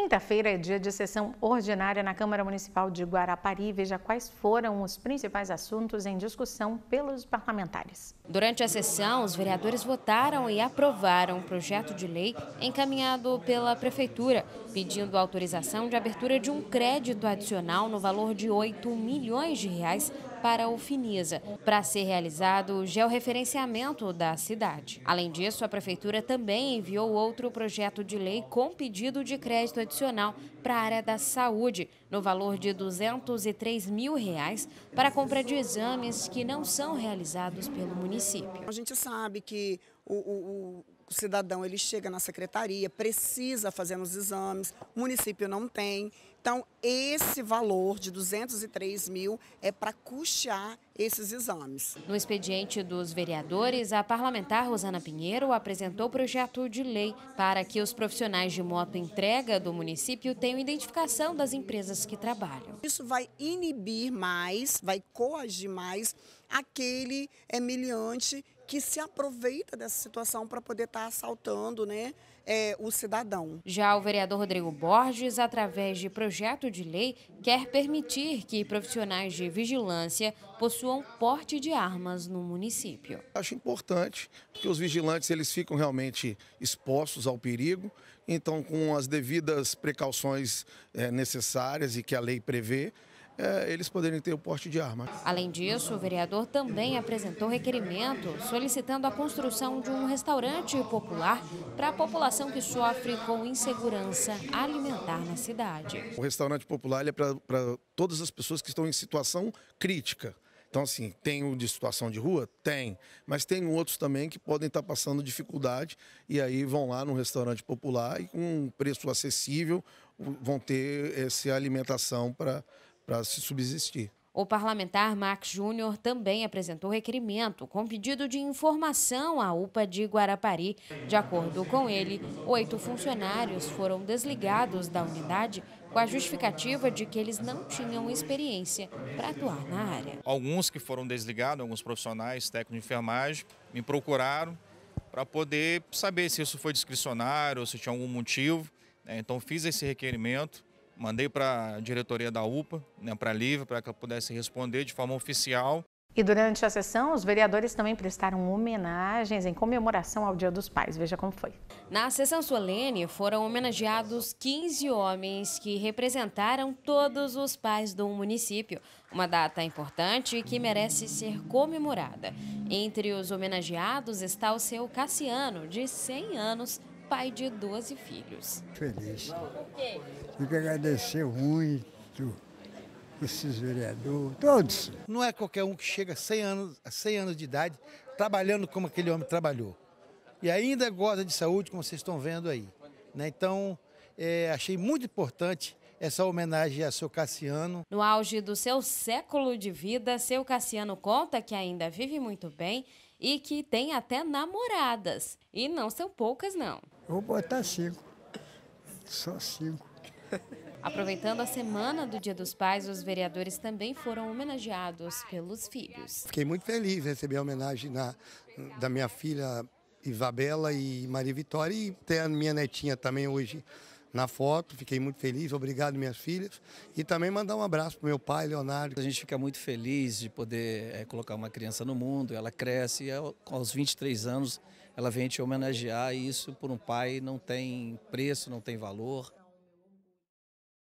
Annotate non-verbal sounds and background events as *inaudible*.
Quinta-feira é dia de sessão ordinária na Câmara Municipal de Guarapari. Veja quais foram os principais assuntos em discussão pelos parlamentares. Durante a sessão, os vereadores votaram e aprovaram um projeto de lei encaminhado pela Prefeitura, pedindo autorização de abertura de um crédito adicional no valor de 8 milhões de reais para o Finisa, para ser realizado o georreferenciamento da cidade. Além disso, a Prefeitura também enviou outro projeto de lei com pedido de crédito adicional para a área da saúde, no valor de R$ 203 mil reais para compra de exames que não são realizados pelo município. A gente sabe que o, o, o cidadão ele chega na secretaria, precisa fazer os exames, o município não tem. Então, esse valor de 203 mil é para custear esses exames. No expediente dos vereadores, a parlamentar Rosana Pinheiro apresentou projeto de lei para que os profissionais de moto entrega do município tenham identificação das empresas que trabalham. Isso vai inibir mais, vai coagir mais aquele é que se aproveita dessa situação para poder estar tá assaltando, né? é, o cidadão. Já o vereador Rodrigo Borges, através de projeto de lei, quer permitir que profissionais de vigilância possuam porte de armas no município. Acho importante, que os vigilantes eles ficam realmente expostos ao perigo, então com as devidas precauções é, necessárias e que a lei prevê, é, eles poderem ter o porte de arma. Além disso, o vereador também apresentou requerimento solicitando a construção de um restaurante popular para a população que sofre com insegurança alimentar na cidade. O restaurante popular é para todas as pessoas que estão em situação crítica. Então, assim, tem o de situação de rua? Tem. Mas tem outros também que podem estar passando dificuldade e aí vão lá no restaurante popular e com um preço acessível vão ter essa alimentação para para se subsistir. O parlamentar Max Júnior também apresentou requerimento com pedido de informação à UPA de Guarapari. De acordo com ele, oito funcionários foram desligados da unidade com a justificativa de que eles não tinham experiência para atuar na área. Alguns que foram desligados, alguns profissionais, técnicos de enfermagem, me procuraram para poder saber se isso foi discricionário ou se tinha algum motivo. Né? Então fiz esse requerimento Mandei para a diretoria da UPA, né, para a Lívia, para que ela pudesse responder de forma oficial. E durante a sessão, os vereadores também prestaram homenagens em comemoração ao Dia dos Pais. Veja como foi. Na sessão solene, foram homenageados 15 homens que representaram todos os pais do município. Uma data importante que merece ser comemorada. Entre os homenageados está o seu Cassiano, de 100 anos, pai de 12 filhos. Feliz. Tem que agradecer muito esses vereadores, todos. Não é qualquer um que chega a 100 anos, a 100 anos de idade trabalhando como aquele homem trabalhou. E ainda goza de saúde, como vocês estão vendo aí. Né? Então, é, achei muito importante essa homenagem a seu Cassiano. No auge do seu século de vida, seu Cassiano conta que ainda vive muito bem e que tem até namoradas. E não são poucas, não. Vou botar cinco. Só cinco. *laughs* Aproveitando a semana do Dia dos Pais, os vereadores também foram homenageados pelos filhos. Fiquei muito feliz em receber a homenagem na, da minha filha Isabela e Maria Vitória e ter a minha netinha também hoje na foto. Fiquei muito feliz, obrigado minhas filhas. E também mandar um abraço para meu pai, Leonardo. A gente fica muito feliz de poder é, colocar uma criança no mundo, ela cresce e aos 23 anos ela vem te homenagear e isso por um pai não tem preço, não tem valor.